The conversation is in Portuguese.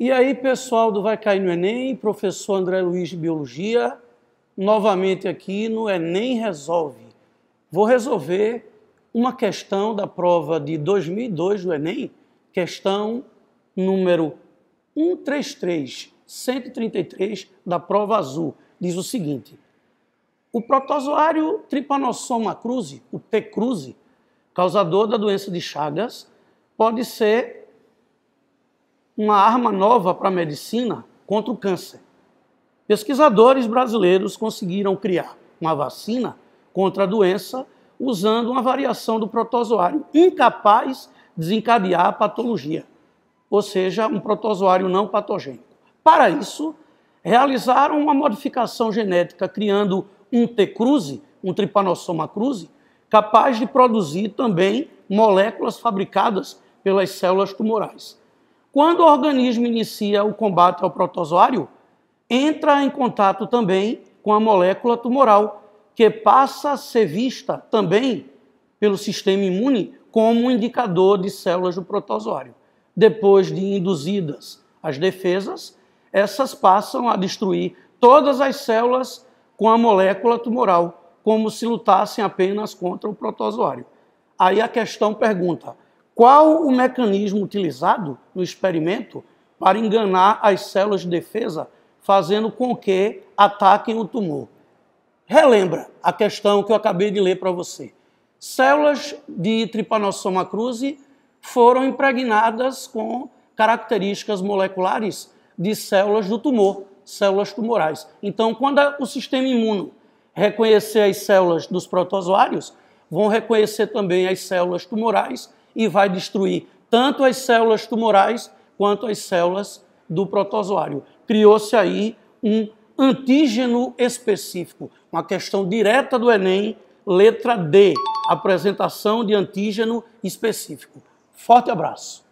E aí, pessoal do Vai Cair no Enem, professor André Luiz de Biologia, novamente aqui no Enem Resolve. Vou resolver uma questão da prova de 2002 do Enem, questão número 133, 133 da prova azul. Diz o seguinte: o protozoário Trypanosoma cruzi, o T. cruzi, causador da doença de Chagas, pode ser uma arma nova para a medicina contra o câncer. Pesquisadores brasileiros conseguiram criar uma vacina contra a doença usando uma variação do protozoário incapaz de desencadear a patologia, ou seja, um protozoário não patogênico. Para isso, realizaram uma modificação genética criando um T-cruze, um tripanossoma cruze, capaz de produzir também moléculas fabricadas pelas células tumorais. Quando o organismo inicia o combate ao protozoário, entra em contato também com a molécula tumoral, que passa a ser vista também pelo sistema imune como um indicador de células do protozoário. Depois de induzidas as defesas, essas passam a destruir todas as células com a molécula tumoral, como se lutassem apenas contra o protozoário. Aí a questão pergunta: qual o mecanismo utilizado no experimento para enganar as células de defesa, fazendo com que ataquem o tumor? Relembra a questão que eu acabei de ler para você. Células de Trypanosoma cruzi foram impregnadas com características moleculares de células do tumor, células tumorais. Então, quando o sistema imuno reconhecer as células dos protozoários, vão reconhecer também as células tumorais e vai destruir tanto as células tumorais quanto as células do protozoário. Criou-se aí um antígeno específico, uma questão direta do Enem, letra D, apresentação de antígeno específico. Forte abraço.